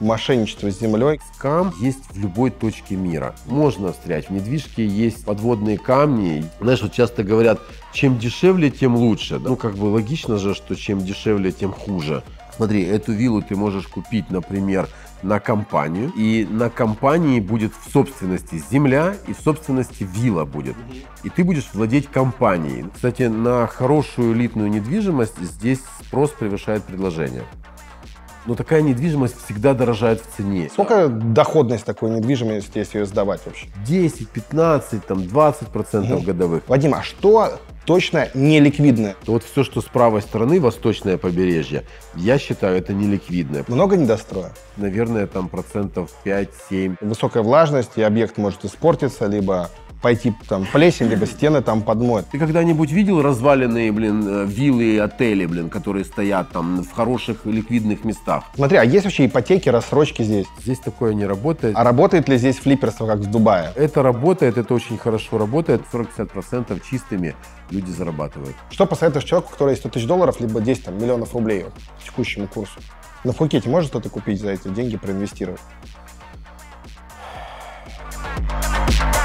мошенничество с землей. Скам есть в любой точке мира. Можно встрять. В недвижке есть подводные камни. Знаешь, вот часто говорят, чем дешевле, тем лучше. Ну, как бы логично же, что чем дешевле, тем хуже. Смотри, эту виллу ты можешь купить, например, на компанию, и на компании будет в собственности земля и в собственности вилла будет. И ты будешь владеть компанией. Кстати, на хорошую элитную недвижимость здесь спрос превышает предложение но такая недвижимость всегда дорожает в цене. Сколько доходность такой недвижимости, если ее сдавать вообще? 10, 15, там 20 процентов угу. годовых. Вадим, а что точно неликвидное? Ну вот все, что с правой стороны, восточное побережье, я считаю, это неликвидное. Много недостроя? Наверное, там процентов 5-7. Высокая влажность, и объект может испортиться, либо пойти там плесень, либо стены там подмоют. Ты когда-нибудь видел разваленные, блин, э, виллы и отели, блин, которые стоят там в хороших ликвидных местах? Смотри, а есть вообще ипотеки, рассрочки здесь? Здесь такое не работает. А работает ли здесь флиперство, как в Дубае? Это работает, это очень хорошо работает. 40-50% чистыми люди зарабатывают. Что посоветуешь человеку, который 100 тысяч долларов, либо 10 там, миллионов рублей вот, к текущему курсу? На Фукете может что-то купить за эти деньги, проинвестировать? Thank you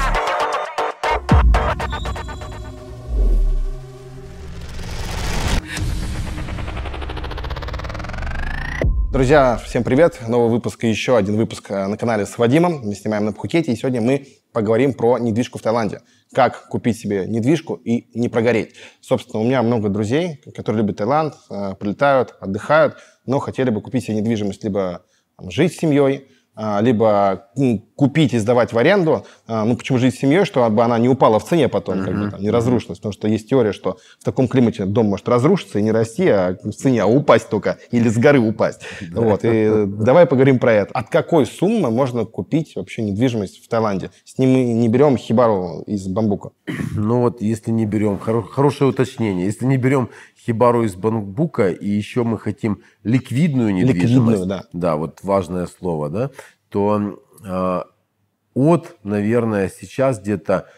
Друзья, всем привет! Новый выпуск и еще один выпуск э, на канале с Вадимом. Мы снимаем на Пхукете, и сегодня мы поговорим про недвижку в Таиланде. Как купить себе недвижку и не прогореть. Собственно, у меня много друзей, которые любят Таиланд, э, прилетают, отдыхают, но хотели бы купить себе недвижимость либо там, жить с семьей, а, либо купить и сдавать в аренду, а, ну почему жить с семьей, чтобы она не упала в цене потом, как бы, там, не разрушилась, потому что есть теория, что в таком климате дом может разрушиться и не расти, а в цене, а упасть только, или с горы упасть. Вот, и давай поговорим про это. От какой суммы можно купить вообще недвижимость в Таиланде? С ним мы не берем хибару из бамбука. Ну вот, если не берем, хоро- хорошее уточнение, если не берем хибару из бамбука, и еще мы хотим ликвидную недвижимость. Ликвидную, да. Да, вот важное слово, да то а, от, наверное, сейчас где-то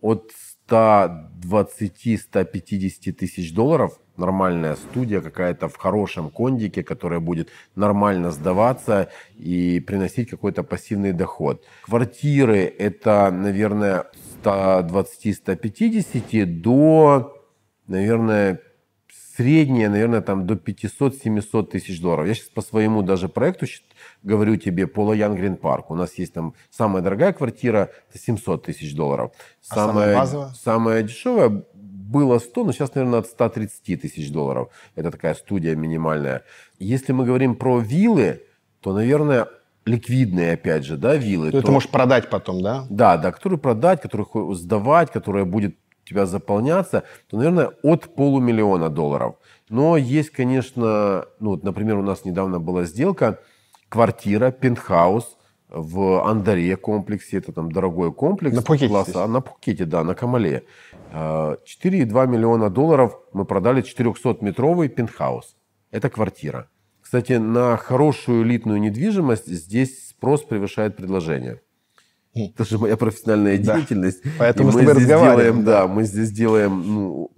от 120-150 тысяч долларов нормальная студия какая-то в хорошем кондике, которая будет нормально сдаваться и приносить какой-то пассивный доход. Квартиры это, наверное, 120-150 до, наверное, средняя, наверное, там до 500-700 тысяч долларов. Я сейчас по своему даже проекту говорю тебе по Лоян Грин Парк. У нас есть там самая дорогая квартира, это 700 тысяч долларов. А самая, а самая базовая? Самая дешевая было 100, но сейчас, наверное, от 130 тысяч долларов. Это такая студия минимальная. Если мы говорим про виллы, то, наверное, ликвидные, опять же, да, виллы. Ну, то, то это можешь продать потом, да? Да, да, которые продать, которые сдавать, которая будет тебя заполняться, то, наверное, от полумиллиона долларов. Но есть, конечно, ну, вот, например, у нас недавно была сделка, квартира, пентхаус в Андаре комплексе, это там дорогой комплекс. На Пхукете класса, На Пхукете, да, на Камале. 4,2 а, миллиона долларов мы продали 400-метровый пентхаус. Это квартира. Кстати, на хорошую элитную недвижимость здесь спрос превышает предложение. Это же моя профессиональная деятельность. Поэтому мы здесь делаем, да, мы здесь делаем ну,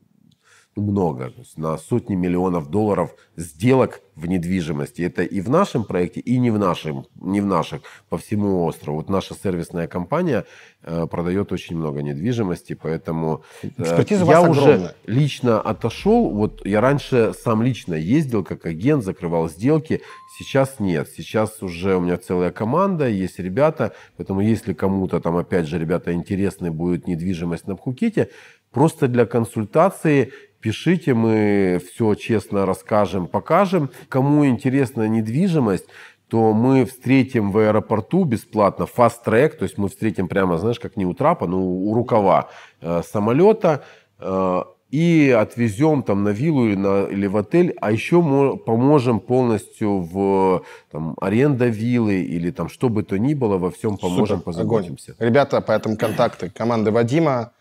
много, на сотни миллионов долларов сделок в недвижимости. Это и в нашем проекте, и не в нашем, не в наших, по всему острову. Вот наша сервисная компания э, продает очень много недвижимости, поэтому э, Экспертиза я уже огромная. лично отошел. Вот я раньше сам лично ездил как агент, закрывал сделки. Сейчас нет. Сейчас уже у меня целая команда, есть ребята. Поэтому если кому-то там, опять же, ребята интересны будет недвижимость на Пхукете, просто для консультации пишите, мы все честно расскажем, покажем. Кому интересна недвижимость, то мы встретим в аэропорту бесплатно фаст-трек, то есть мы встретим прямо, знаешь, как не у трапа, но у рукава э, самолета, э, и отвезем там на виллу или, на, или в отель, а еще мы поможем полностью в там, аренда виллы или там что бы то ни было, во всем поможем, Супер, позаботимся. Огонь. Ребята, поэтому контакты команды Вадима,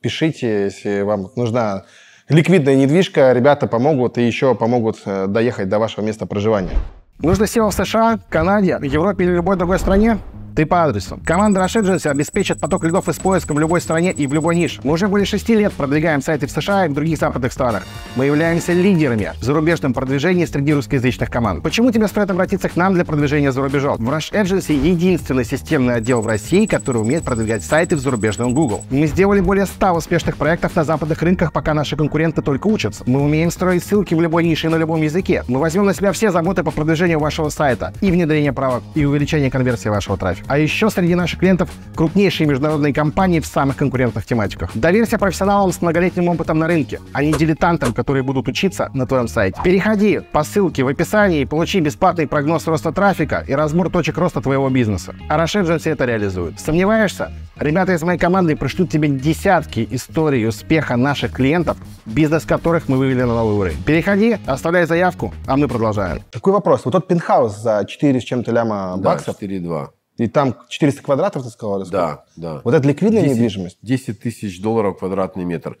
пишите, если вам нужна ликвидная недвижка, ребята помогут и еще помогут э, доехать до вашего места проживания. Нужно SEO в США, Канаде, Европе или любой другой стране? ты по адресу. Команда Rashigency обеспечит поток лидов из поиска в любой стране и в любой нише. Мы уже более 6 лет продвигаем сайты в США и в других западных странах. Мы являемся лидерами в зарубежном продвижении среди русскоязычных команд. Почему тебе стоит обратиться к нам для продвижения за рубежом? В Rush Agency единственный системный отдел в России, который умеет продвигать сайты в зарубежном Google. Мы сделали более 100 успешных проектов на западных рынках, пока наши конкуренты только учатся. Мы умеем строить ссылки в любой нише и на любом языке. Мы возьмем на себя все заботы по продвижению вашего сайта и внедрение правок и увеличение конверсии вашего трафика. А еще среди наших клиентов крупнейшие международные компании в самых конкурентных тематиках. Доверься профессионалам с многолетним опытом на рынке, а не дилетантам, которые будут учиться на твоем сайте. Переходи по ссылке в описании и получи бесплатный прогноз роста трафика и разбор точек роста твоего бизнеса. А все это реализует. Сомневаешься? Ребята из моей команды пришлют тебе десятки историй успеха наших клиентов, бизнес которых мы вывели на новый уровень. Переходи, оставляй заявку, а мы продолжаем. Такой вопрос. Вот тот пентхаус за 4 с чем-то ляма да, баксов. 4,2. И там 400 квадратов, ты сказал? Да, да. Вот это ликвидная 10, недвижимость? 10 тысяч долларов квадратный метр.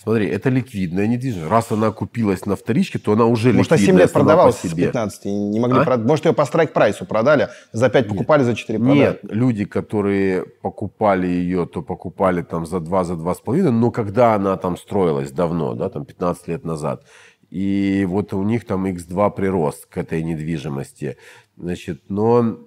Смотри, это ликвидная недвижимость. Раз она купилась на вторичке, то она уже Может, ликвидная 7 лет продавалась себе. с 15 и не могли а? продать. Может, ее по страйк-прайсу продали, за 5 Нет. покупали, за 4 продали. Нет, люди, которые покупали ее, то покупали там за 2, за 2,5, но когда она там строилась давно, да, там 15 лет назад, и вот у них там x2 прирост к этой недвижимости. Значит, но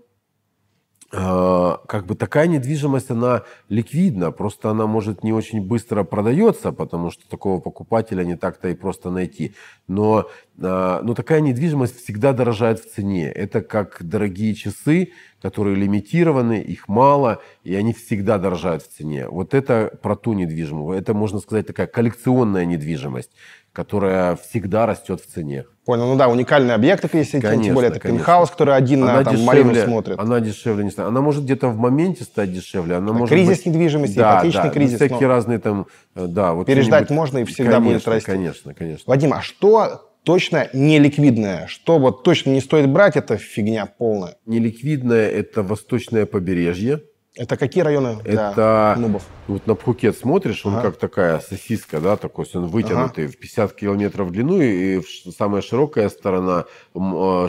Э, как бы такая недвижимость, она ликвидна, просто она может не очень быстро продается, потому что такого покупателя не так-то и просто найти. Но а, но такая недвижимость всегда дорожает в цене. Это как дорогие часы, которые лимитированы, их мало, и они всегда дорожают в цене. Вот это про ту недвижимость. Это, можно сказать, такая коллекционная недвижимость, которая всегда растет в цене. Понял, ну да, уникальные объекты есть, конечно, тем более это конечно. пентхаус, который один она на там, дешевле, смотрит. Она дешевле не знаю. Она может где-то в моменте стать дешевле. Она может кризис быть... недвижимости, да, ипотечный да, кризис. Всякие но... разные там, э, да. Вот Переждать можно и всегда конечно, будет расти. Конечно, конечно. Вадим, а что точно неликвидная. Что вот точно не стоит брать, это фигня полная. Неликвидная – это восточное побережье, это какие районы Это нубов? Вот на Пхукет смотришь, он ага. как такая сосиска, да, такой, он вытянутый ага. в 50 километров в длину, и самая широкая сторона, э,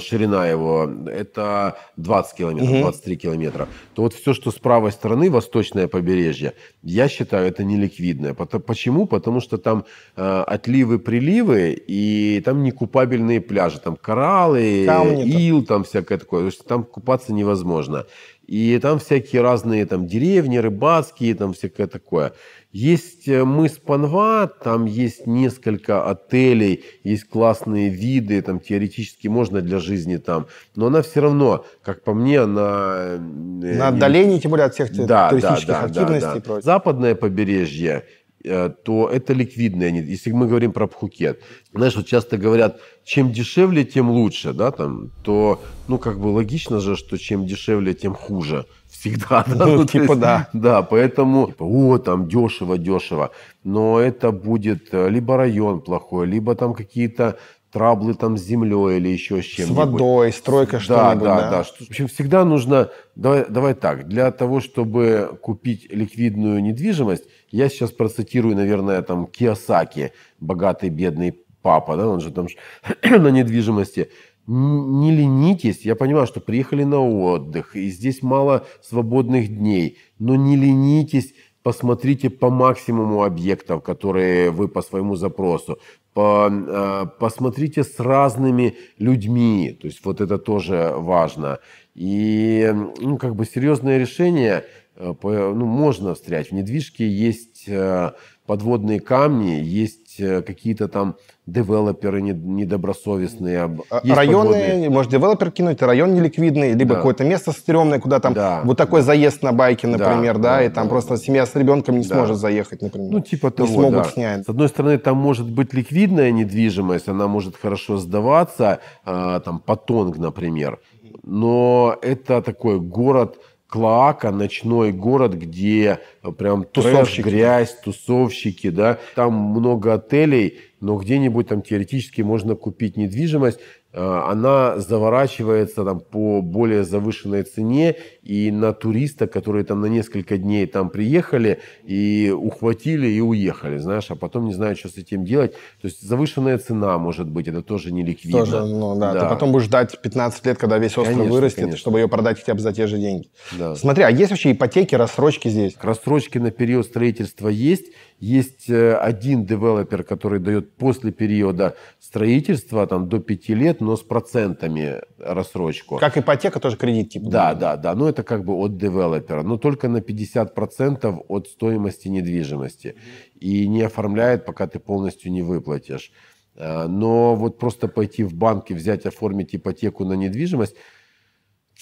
ширина его, это 20 километров, угу. 23 километра. То вот все, что с правой стороны, восточное побережье, я считаю, это неликвидное. Почему? Потому что там э, отливы, приливы, и там некупабельные пляжи, там кораллы, камни ил, там всякое такое. То есть там купаться невозможно. И там всякие разные там деревни, рыбацкие, там всякое такое. Есть э, мыс Панва, там есть несколько отелей, есть классные виды, там теоретически можно для жизни там, но она все равно, как по мне, она... Э, На отдалении, тем более, от всех да, туристических да, да, активностей да, да. и прочее. Западное побережье Э, то это ликвидные они. Если мы говорим про Пхукет, знаешь, вот часто говорят, чем дешевле, тем лучше, да, там, то, ну, как бы логично же, что чем дешевле, тем хуже. Всегда, да? Ну, ну типа, есть, да. Да, поэтому, типа, о, там, дешево, дешево. Но это будет э, либо район плохой, либо там какие-то траблы там с землей или еще с чем-нибудь. С водой, стройка что-нибудь. Да, да, да. В общем, всегда нужно... Давай, давай так, для того, чтобы купить ликвидную недвижимость, я сейчас процитирую, наверное, там Киосаки, богатый, бедный папа, да, он же там на недвижимости не ленитесь, я понимаю, что приехали на отдых, и здесь мало свободных дней, но не ленитесь, посмотрите по максимуму объектов, которые вы по своему запросу. Э, посмотрите с разными людьми, то есть вот это тоже важно. И ну, как бы серьезное решение Э, ну, можно встрять. В недвижке есть э, подводные камни, есть э, какие-то там девелоперы недобросовестные. Есть Районные, подводные. может, девелопер кинуть, а район неликвидный, либо да. какое-то место стрёмное, куда там да. вот такой да. заезд на байке, например, да, да, да и там да. просто семья с ребенком не да. сможет заехать, например. Ну, типа того, не смогут да. снять. С одной стороны, там может быть ликвидная недвижимость, она может хорошо сдаваться, а, там, Патонг, например, но это такой город Клоака, ночной город, где э, прям тусовщики. трэш, грязь, тусовщики, да. Там много отелей, но где-нибудь там теоретически можно купить недвижимость. А, она заворачивается там по более завышенной цене и на туриста, которые там на несколько дней там приехали и ухватили и уехали, знаешь, а потом не знаю что с этим делать. То есть завышенная цена может быть, это тоже не ликвидно. Тоже, ну да, да. ты потом будешь ждать 15 лет, когда весь остров конечно, вырастет, конечно. чтобы ее продать хотя бы за те же деньги. Да. Смотри, а есть вообще ипотеки, рассрочки здесь? Рассрочки на период строительства есть, есть э, один девелопер, который дает после периода строительства, там до 5 лет, но с процентами рассрочку. Как ипотека, тоже кредит типа. Да, да, да. Но ну, это как бы от девелопера. Но только на 50% от стоимости недвижимости. И не оформляет, пока ты полностью не выплатишь. Э, но вот просто пойти в банк и взять, оформить ипотеку на недвижимость,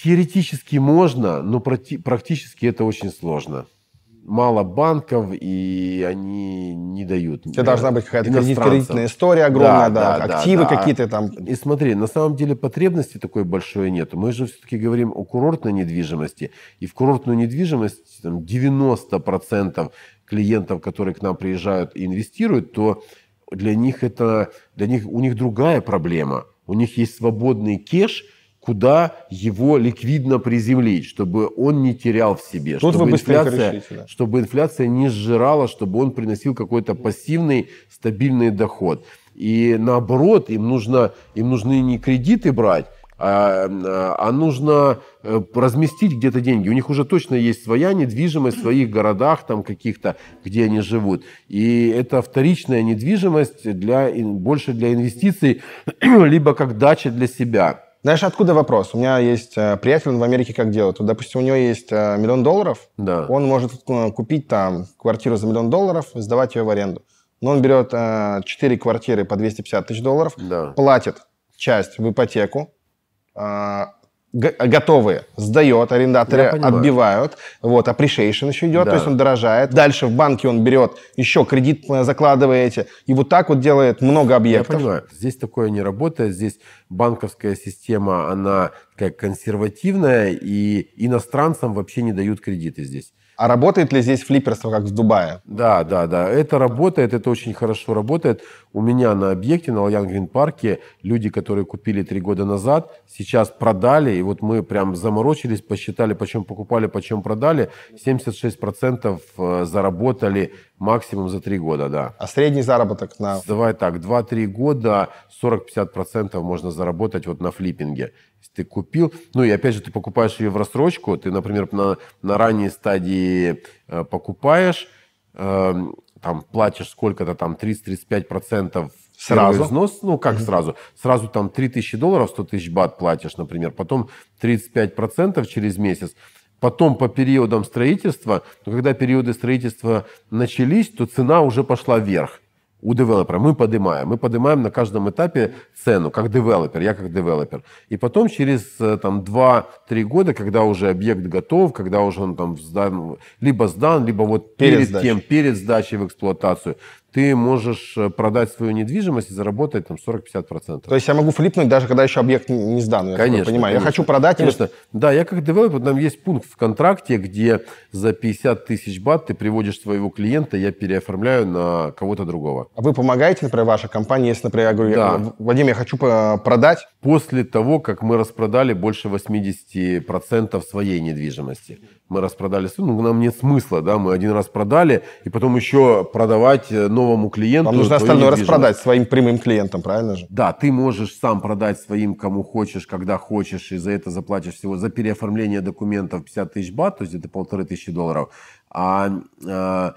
теоретически можно, но практически это очень сложно мало банков, и они не дают. Тебе должна быть какая-то кредитная история огромная, да, да, да активы да, какие-то там. И смотри, на самом деле потребности такой большой нет. Мы же все-таки говорим о курортной недвижимости, и в курортную недвижимость там, 90% клиентов, которые к нам приезжают и инвестируют, то для них это, для них, у них другая проблема. У них есть свободный кеш – куда его ликвидно приземлить, чтобы он не терял в себе, Тут чтобы, инфляция, решите, да. чтобы инфляция не сжирала, чтобы он приносил какой-то пассивный стабильный доход. И наоборот, им, нужно, им нужны не кредиты брать, а, а нужно э, разместить где-то деньги. У них уже точно есть своя недвижимость в своих городах там каких-то, где они живут. И это вторичная недвижимость для, больше для инвестиций, либо как дача для себя. Знаешь, откуда вопрос? У меня есть э, приятель, он в Америке как делает. Вот, допустим, у него есть э, миллион долларов, да. он может э, купить там квартиру за миллион долларов, сдавать ее в аренду. Но он берет э, 4 квартиры по 250 тысяч долларов, да. платит часть в ипотеку, э, готовые сдает, арендаторы отбивают, вот, appreciation еще идет, да. то есть он дорожает. Дальше в банке он берет еще кредит, закладываете, и вот так вот делает много объектов. Я понимаю, здесь такое не работает, здесь банковская система, она такая консервативная, и иностранцам вообще не дают кредиты здесь. А работает ли здесь флиперство, как в Дубае? Да, да, да. Это работает, это очень хорошо работает. У меня на объекте, на Лоян Грин Парке, люди, которые купили три года назад, сейчас продали, и вот мы прям заморочились, посчитали, почем покупали, почем продали. 76% э, заработали Максимум за три года, да. А средний заработок на... Давай так, 2-3 года 40-50% можно заработать вот на флиппинге. Если ты купил, ну и опять же ты покупаешь ее в рассрочку, ты, например, на, на ранней стадии э, покупаешь, э, там платишь сколько-то там 30-35% сразу взнос, ну как mm-hmm. сразу, сразу там 3000 долларов, 100 тысяч бат платишь, например, потом 35% через месяц, Потом по периодам строительства, но когда периоды строительства начались, то цена уже пошла вверх у девелопера. Мы поднимаем. Мы поднимаем на каждом этапе цену, как девелопер, я как девелопер. И потом через э, там, 2-3 года, когда уже объект готов, когда уже он там сдан, либо сдан, либо вот перед, перед тем, перед сдачей в эксплуатацию, ты можешь э, продать свою недвижимость и заработать там 40-50%. То есть я могу флипнуть, даже когда еще объект не сдан. Я конечно. Понимаю. Конечно. Я хочу продать. Конечно. Или... Да, я как девелопер, там есть пункт в контракте, где за 50 тысяч бат ты приводишь своего клиента, я переоформляю на кого-то другого. А вы помогаете, например, ваша компания, если, например, я говорю, да. я, «Э, Вадим, я хочу э, продать? После того, как мы распродали больше 80% своей недвижимости мы распродали ну нам нет смысла, да, мы один раз продали, и потом еще продавать э, новому клиенту. Нам нужно остальное распродать своим прямым клиентам, правильно же? Да, ты можешь сам продать своим, кому хочешь, когда хочешь, и за это заплатишь всего за переоформление документов 50 тысяч бат, то есть это полторы тысячи долларов. А, а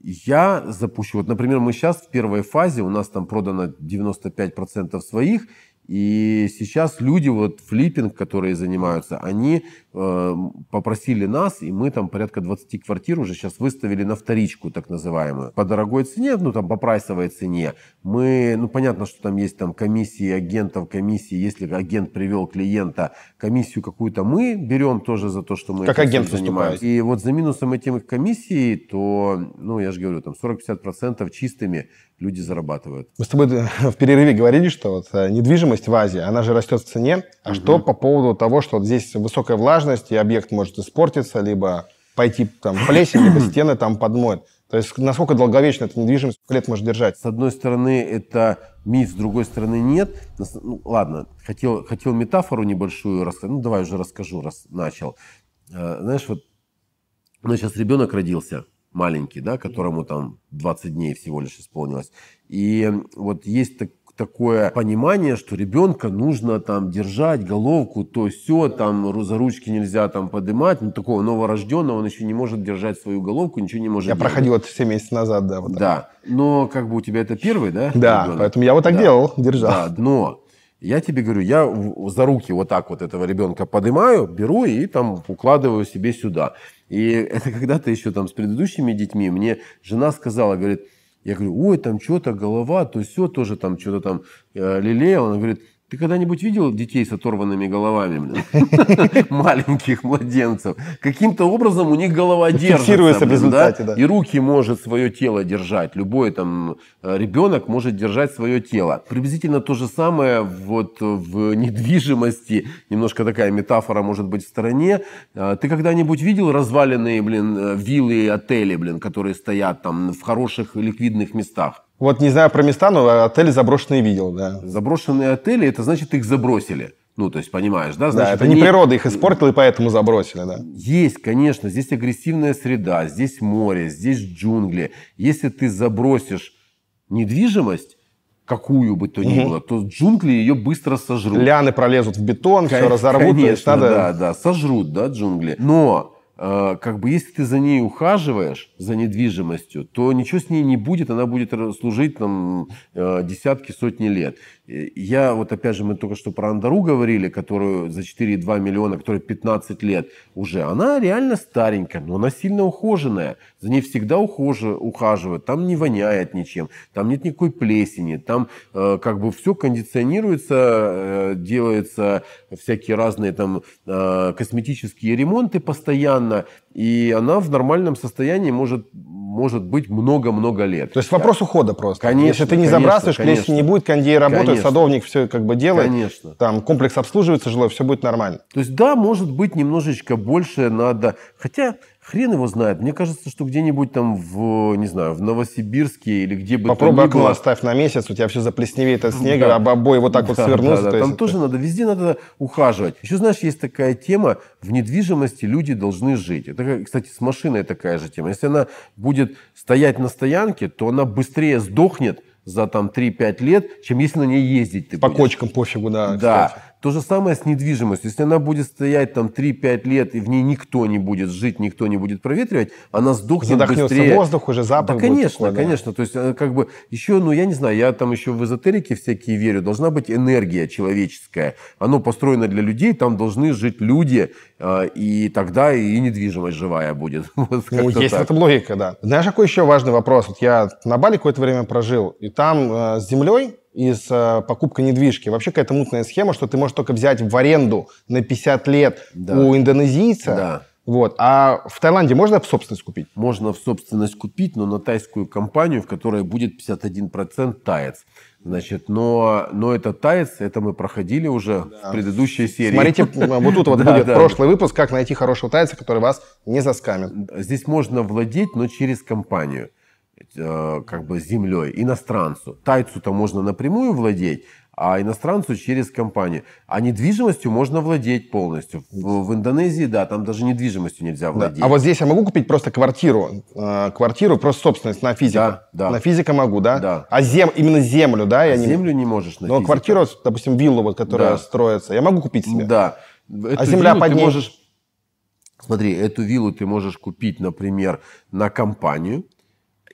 я запущу, вот, например, мы сейчас в первой фазе, у нас там продано 95% своих, и сейчас люди, вот флиппинг, которые занимаются, они Э, попросили нас, и мы там порядка 20 квартир уже сейчас выставили на вторичку, так называемую. По дорогой цене, ну там по прайсовой цене. Мы, ну понятно, что там есть там комиссии агентов, комиссии, если агент привел клиента, комиссию какую-то мы берем тоже за то, что мы как агент занимаемся. И вот за минусом этим их комиссий, то, ну я же говорю, там 40-50% чистыми люди зарабатывают. Мы с тобой в перерыве говорили, что вот э, недвижимость в Азии, она же растет в цене. А угу. что по поводу того, что вот здесь высокая влажность, влажность, и объект может испортиться, либо пойти там плесень, либо стены там подмоет. То есть насколько долговечно эта недвижимость сколько лет может держать? С одной стороны, это миф, с другой стороны, нет. Ну, ладно, хотел, хотел метафору небольшую рассказать. Ну, давай уже расскажу, раз начал. Э, знаешь, вот у нас сейчас ребенок родился, маленький, да, которому там 20 дней всего лишь исполнилось. И вот есть так, такое понимание, что ребенка нужно там держать, головку, то все, там за ручки нельзя там поднимать, ну такого новорожденного, он еще не может держать свою головку, ничего не может Я делать. проходил это 7 месяцев назад, да. Вот да, но как бы у тебя это первый, да? Да, ребенок? поэтому я вот так да. делал, держал. Да, но я тебе говорю, я за руки вот так вот этого ребенка поднимаю, беру и там укладываю себе сюда. И это когда-то еще там с предыдущими детьми мне жена сказала, говорит, я говорю, ой, там что-то, голова, то все тоже там что-то там э, лелеял. Она говорит, ты когда-нибудь видел детей с оторванными головами, блин? Маленьких младенцев. Каким-то образом у них голова держится. Фиксируется в да? И руки может свое тело держать. Любой там э, ребенок может держать свое тело. Приблизительно то же самое вот в недвижимости. Немножко такая метафора может быть в стороне. А, ты когда-нибудь видел разваленные, блин, э, виллы и отели, блин, которые стоят там в хороших ликвидных местах? Вот не знаю про места, но отели заброшенные видел, да. Заброшенные отели, это значит, их забросили. Ну, то есть, понимаешь, да? Значит, да, это они... не природа их испортила и поэтому забросили, да. Есть, конечно, здесь агрессивная среда, здесь море, здесь джунгли. Если ты забросишь недвижимость, какую бы то ни угу. было, то джунгли ее быстро сожрут. Ляны пролезут в бетон, Кон- все разорвут. Конечно, надо... да, да, сожрут, да, джунгли. Но Э, как бы если ты за ней ухаживаешь, за недвижимостью, то ничего с ней не будет, она будет служить там э, десятки, сотни лет. Э, я, вот опять же, мы только что про Андару говорили, которую за 4,2 миллиона, которая 15 лет уже, она реально старенькая, но она сильно ухоженная. За ней всегда ухожи, ухаживают, там не воняет ничем, там нет никакой плесени, там э, как бы все кондиционируется, э, делаются всякие разные там э, косметические ремонты постоянно, и она в нормальном состоянии может может быть много-много лет. То есть да. вопрос ухода просто. Конечно. Если ты не забрасываешь, конечно, плесень не будет, кондей работает, садовник все как бы делает. Конечно. Там комплекс обслуживается жилой, все будет нормально. То есть да, может быть немножечко больше надо. Хотя Хрен его знает. Мне кажется, что где-нибудь там в, не знаю, в Новосибирске или где бы Попробуй окно было... оставь на месяц, у тебя все заплесневеет от снега, да. а бобой вот так да, вот свернулся. Да, да. Там это... тоже надо, везде надо ухаживать. Еще, знаешь, есть такая тема, в недвижимости люди должны жить. Это, кстати, с машиной такая же тема. Если она будет стоять на стоянке, то она быстрее сдохнет, за там 3-5 лет, чем если на ней ездить ты По будешь. кочкам пофигу, да. Да. Кстати. То же самое с недвижимостью. Если она будет стоять там 3-5 лет, и в ней никто не будет жить, никто не будет проветривать, она сдохнет Задохнется быстрее. воздух уже, запах Да, конечно, такой, конечно. Да. То есть, э, как бы, еще, ну, я не знаю, я там еще в эзотерике всякие верю, должна быть энергия человеческая. Оно построено для людей, там должны жить люди, э, и тогда и недвижимость живая будет. ну, есть так. в этом логика, да. Знаешь, какой еще важный вопрос? Вот я на Бали какое-то время прожил, и там э, с землей из э, покупка недвижки. Вообще какая-то мутная схема, что ты можешь только взять в аренду на 50 лет да. у индонезийца. Да. Вот. А в Таиланде можно в собственность купить? Можно в собственность купить, но на тайскую компанию, в которой будет 51% таец. Значит, но, но это таец, это мы проходили уже да. в предыдущей серии. Смотрите, вот тут вот будет прошлый выпуск, как найти хорошего тайца, который вас не заскамит. Здесь можно владеть, но через компанию. Э, как бы землей иностранцу. Тайцу-то можно напрямую владеть, а иностранцу через компанию. А недвижимостью можно владеть полностью. В, в Индонезии, да, там даже недвижимостью нельзя владеть. Да. А вот здесь я могу купить просто квартиру, э, квартиру просто собственность на физика. Да, да. На физика могу, да? Да. А зем, именно землю, да? Я а не... землю не можешь на Но ну, а физика. квартиру, допустим, виллу, вот, которая да. строится, я могу купить себе? Да. А эту а земля под ней? Можешь... Смотри, эту виллу ты можешь купить, например, на компанию,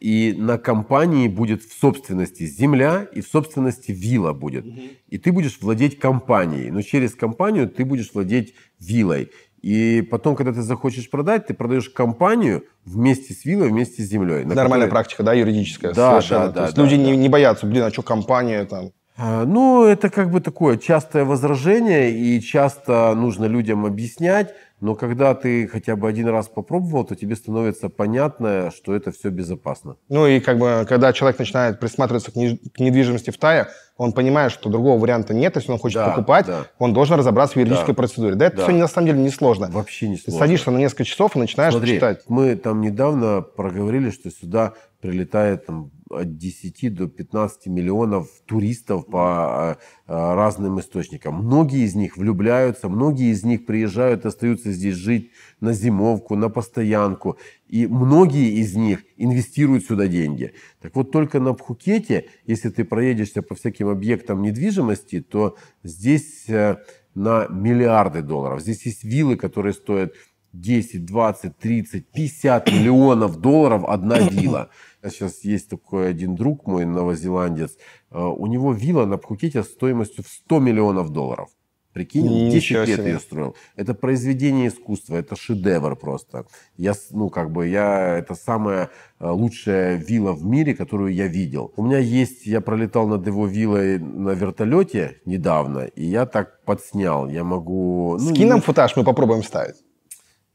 и на компании будет в собственности земля и в собственности вилла будет. Угу. И ты будешь владеть компанией, но через компанию ты будешь владеть виллой. И потом, когда ты захочешь продать, ты продаешь компанию вместе с виллой, вместе с землей. Нормальная которой... практика, да, юридическая? Да, совершенно. да, да. То есть да, люди да. Не, не боятся, блин, а что компания там? А, ну, это как бы такое частое возражение, и часто нужно людям объяснять, но когда ты хотя бы один раз попробовал, то тебе становится понятно, что это все безопасно. Ну и как бы, когда человек начинает присматриваться к, недвижимости в Тае, он понимает, что другого варианта нет, если он хочет да, покупать, да. он должен разобраться в юридической да. процедуре. Да, это да. все на самом деле не сложно. Вообще не сложно. Ты садишься на несколько часов и начинаешь Смотри, читать. мы там недавно проговорили, что сюда прилетает там от 10 до 15 миллионов туристов по а, а, разным источникам. Многие из них влюбляются, многие из них приезжают, остаются здесь жить на зимовку, на постоянку. И многие из них инвестируют сюда деньги. Так вот, только на Пхукете, если ты проедешься по всяким объектам недвижимости, то здесь э, на миллиарды долларов. Здесь есть виллы, которые стоят 10, 20, 30, 50 миллионов долларов одна вилла. Сейчас а есть такой один друг мой, новозеландец. Э, у него вилла на Пхукете стоимостью в 100 миллионов долларов. Прикинь, 10 Ничего лет ее строил. Это произведение искусства, это шедевр просто. Я, ну, как бы, я, это самая э, лучшая вилла в мире, которую я видел. У меня есть, я пролетал над его виллой на вертолете недавно, и я так подснял. Я могу... Ну, Скинем не... футаж, мы попробуем ставить.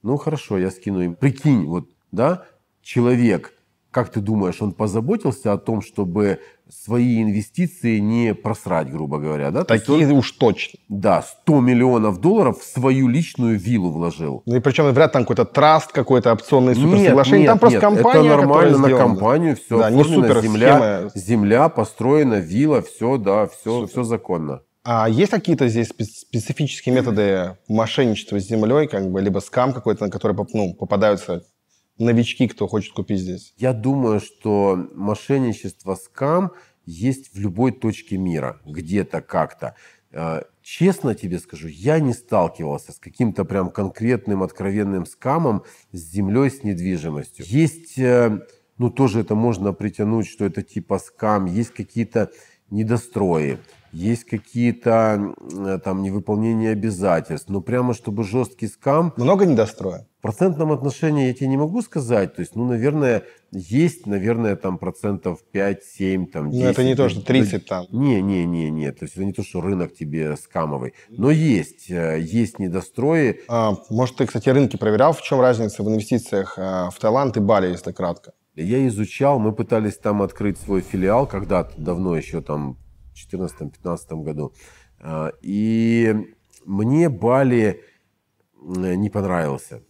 Ну, хорошо, я скину им. Прикинь, вот, да, человек – как ты думаешь, он позаботился о том, чтобы свои инвестиции не просрать, грубо говоря, да? Такие То он, уж точно. Да, 100 миллионов долларов в свою личную виллу вложил. Ну и причем вряд ли там какой-то траст, какой-то опционный суперсоглашение. Нет, там нет, просто нет. компания, Это нормально, на компанию все да, не супер, земля, схема. земля построена, вилла, все, да, все, супер. все законно. А есть какие-то здесь специфические методы мошенничества с землей, как бы, либо скам какой-то, на который ну, попадаются новички, кто хочет купить здесь? Я думаю, что мошенничество, скам есть в любой точке мира, где-то как-то. Э, честно тебе скажу, я не сталкивался с каким-то прям конкретным откровенным скамом с землей, с недвижимостью. Есть, э, ну тоже это можно притянуть, что это типа скам, есть какие-то недострои, есть какие-то э, там невыполнения обязательств, но прямо чтобы жесткий скам... Много недостроя? В процентном отношении я тебе не могу сказать, то есть, ну, наверное, есть, наверное, там процентов 5, 7, там 10. Ну, это не то, что 30 там. Не, не, не, не, то есть это не то, что рынок тебе скамовый, но есть, э, есть недострои. А, может, ты, кстати, рынки проверял, в чем разница в инвестициях э, в Таиланд и Бали, если кратко? Я изучал, мы пытались там открыть свой филиал когда-то давно еще там 2014-2015 году. А, и мне Бали э, не понравился.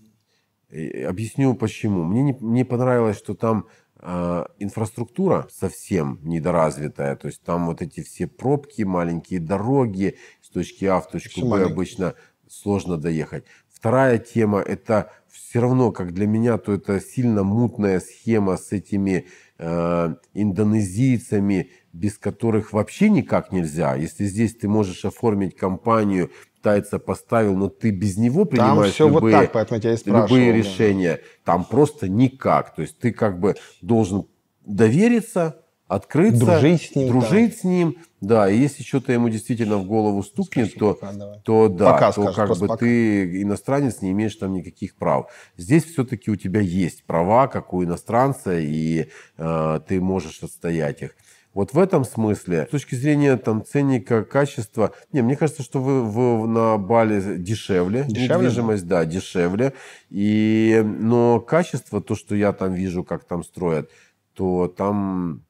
объясню почему. Мне не, мне понравилось, что там а, инфраструктура совсем недоразвитая. То есть там вот эти все пробки, маленькие дороги с точки А в точку Б обычно сложно доехать. Вторая тема это все равно, как для меня, то это сильно мутная схема с этими Э, индонезийцами, без которых вообще никак нельзя. Если здесь ты можешь оформить компанию, тайца поставил, но ты без него принимаешь Там любые, вот так, поэтому я и любые решения. Там просто никак. То есть ты как бы должен довериться, открыться, дружить с ним, дружить да. с ним, да, и если что-то ему действительно в голову ну, стукнет, Скажи, то, то да, пока, то скажешь, как бы пока. ты иностранец не имеешь там никаких прав. Здесь все-таки у тебя есть права, как у иностранца, и э, ты можешь отстоять их. Вот в этом смысле, с точки зрения там, ценника, качества, не, мне кажется, что вы, вы на Бали дешевле, дешевле недвижимость, да, дешевле, и, но качество, то, что я там вижу, как там строят, то там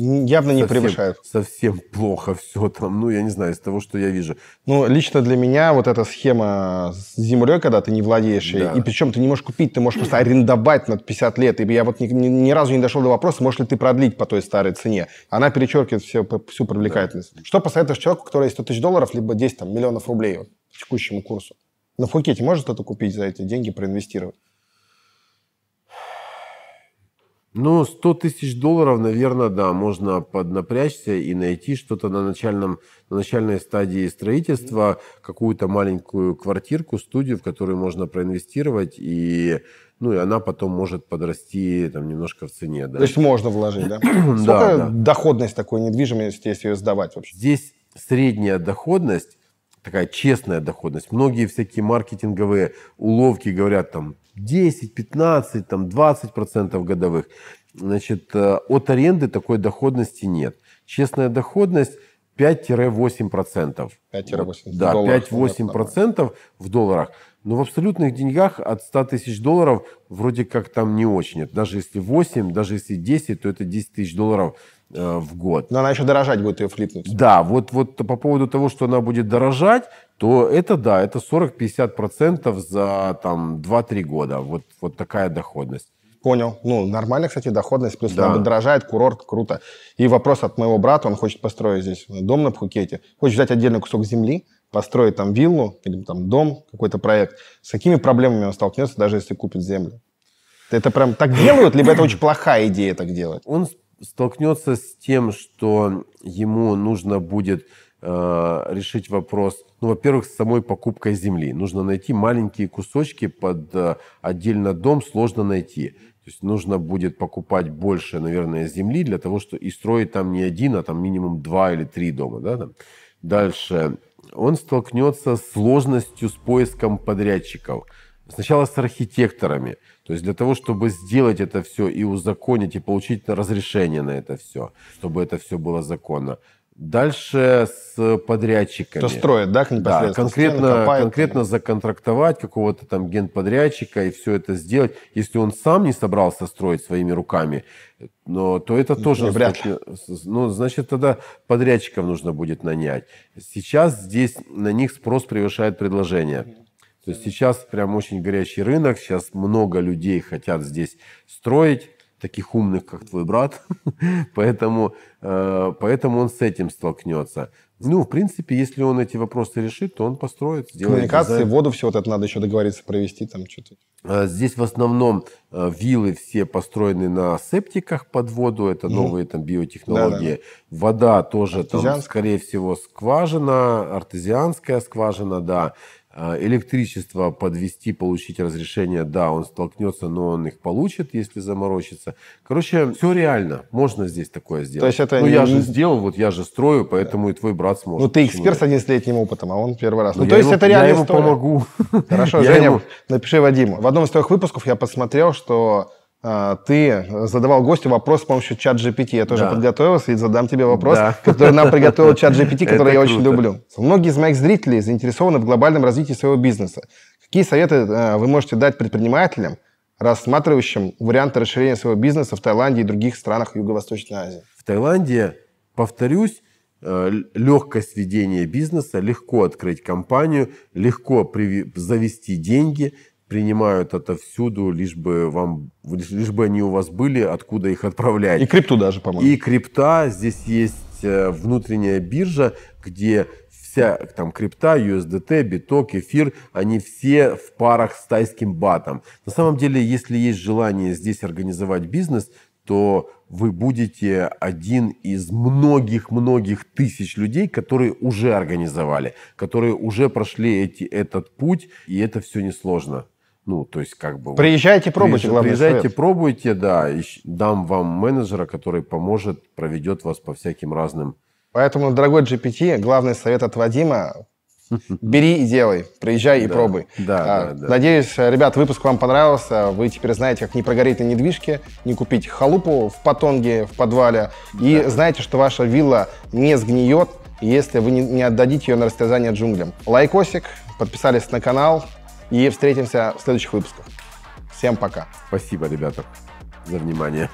Явно не совсем, превышают. Совсем плохо все там, ну, я не знаю, из того, что я вижу. Ну, лично для меня вот эта схема с землей, когда ты не владеешь, э, да. и, причем ты не можешь купить, ты можешь просто арендовать на 50 лет, и я вот ни, ни, ни разу не дошел до вопроса, можешь ли ты продлить по той старой цене. Она перечеркивает все, всю привлекательность. Да. Что посоветуешь человеку, который есть 100 тысяч долларов, либо 10 там, миллионов рублей вот, по текущему курсу? На Фукете может это купить за эти деньги, проинвестировать? Ну, 100 тысяч долларов, наверное, да, можно поднапрячься и найти что-то на, начальном, на начальной стадии строительства, какую-то маленькую квартирку, студию, в которую можно проинвестировать, и, ну, и она потом может подрасти там, немножко в цене. Да. То есть можно вложить, да? Сколько да, да. доходность такой недвижимости, если ее сдавать вообще? Здесь средняя доходность такая честная доходность. Многие всякие маркетинговые уловки говорят там 10, 15, там 20 процентов годовых. Значит, э, от аренды такой доходности нет. Честная доходность 5-8 процентов. 5-8 Да, 5-8 процентов в долларах. Но в абсолютных деньгах от 100 тысяч долларов вроде как там не очень. Даже если 8, даже если 10, то это 10 тысяч долларов Э, в год. Но она еще дорожать будет, ее флипнуть. Да, вот, вот по поводу того, что она будет дорожать, то это да, это 40-50% за там 2-3 года. Вот, вот такая доходность. Понял. Ну, нормально, кстати, доходность. Плюс да. она дорожает, курорт, круто. И вопрос от моего брата, он хочет построить здесь дом на Пхукете. Хочет взять отдельный кусок земли, построить там виллу или там дом, какой-то проект. С какими проблемами он столкнется, даже если купит землю? Это прям так делают, либо это очень плохая идея так делать? Он столкнется с тем, что ему нужно будет э, решить вопрос, ну, во-первых, с самой покупкой земли. Нужно найти маленькие кусочки под э, отдельно дом, сложно найти. То есть нужно будет покупать больше, наверное, земли для того, чтобы и строить там не один, а там минимум два или три дома. Да, там. Дальше он столкнется с сложностью с поиском подрядчиков сначала с архитекторами, то есть для того, чтобы сделать это все и узаконить, и получить разрешение на это все, чтобы это все было законно. Дальше с подрядчиками. Кто строит, да, непосредственно? Да, конкретно, Стены конкретно законтрактовать какого-то там генподрядчика и все это сделать. Если он сам не собрался строить своими руками, но, то это ну, тоже... Не, вряд ли. Ну, значит, тогда подрядчиков нужно будет нанять. Сейчас здесь на них спрос превышает предложение. То есть сейчас прям очень горячий рынок, сейчас много людей хотят здесь строить, таких умных, как твой брат, поэтому, э, поэтому он с этим столкнется. Ну, в принципе, если он эти вопросы решит, то он построит, сделает. Коммуникации, дизайн. воду, все вот это надо еще договориться провести там что-то. Э, здесь в основном э, виллы все построены на септиках под воду, это mm. новые там биотехнологии. Да, да. Вода тоже там, скорее всего, скважина, артезианская скважина, да. А, электричество подвести, получить разрешение, да, он столкнется, но он их получит, если заморочится. Короче, все реально, можно здесь такое сделать. То есть это ну, не... я же сделал, вот я же строю, поэтому да. и твой брат сможет. Ну, ты эксперт с 11-летним опытом, а он первый раз. Ну, ну то есть ему, это реально Я ему история. помогу. Хорошо, я Женя, ему... напиши Вадиму. В одном из твоих выпусков я посмотрел, что а, ты задавал гостю вопрос с помощью чат GPT. Я тоже да. подготовился и задам тебе вопрос, да. который нам приготовил чат GPT, который я очень люблю. Многие из моих зрителей заинтересованы в глобальном развитии своего бизнеса. Какие советы э, вы можете дать предпринимателям, рассматривающим варианты расширения своего бизнеса в Таиланде и других странах Юго-Восточной Азии? В Таиланде, повторюсь, э, легкость ведения бизнеса, легко открыть компанию, легко завести деньги – принимают это всюду, лишь бы вам, лишь, лишь бы они у вас были, откуда их отправлять. И крипту даже, по-моему. И крипта, здесь есть э, внутренняя биржа, где вся там крипта, USDT, биток, эфир, они все в парах с тайским батом. На самом деле, если есть желание здесь организовать бизнес, то вы будете один из многих-многих тысяч людей, которые уже организовали, которые уже прошли эти, этот путь, и это все несложно. Ну, то есть как бы... Приезжайте, пробуйте, приезж... Приезжайте, пробуйте, да. Дам вам менеджера, который поможет, проведет вас по всяким разным... Поэтому, дорогой GPT, главный совет от Вадима Бери и делай, приезжай и да, пробуй. Да, а, да, да. Надеюсь, ребят, выпуск вам понравился. Вы теперь знаете, как не прогореть на недвижке, не купить халупу в потонге в подвале. И да. знаете, что ваша вилла не сгниет, если вы не, не отдадите ее на растерзание джунглям. Лайкосик, подписались на канал, и встретимся в следующих выпусках. Всем пока. Спасибо, ребята, за внимание.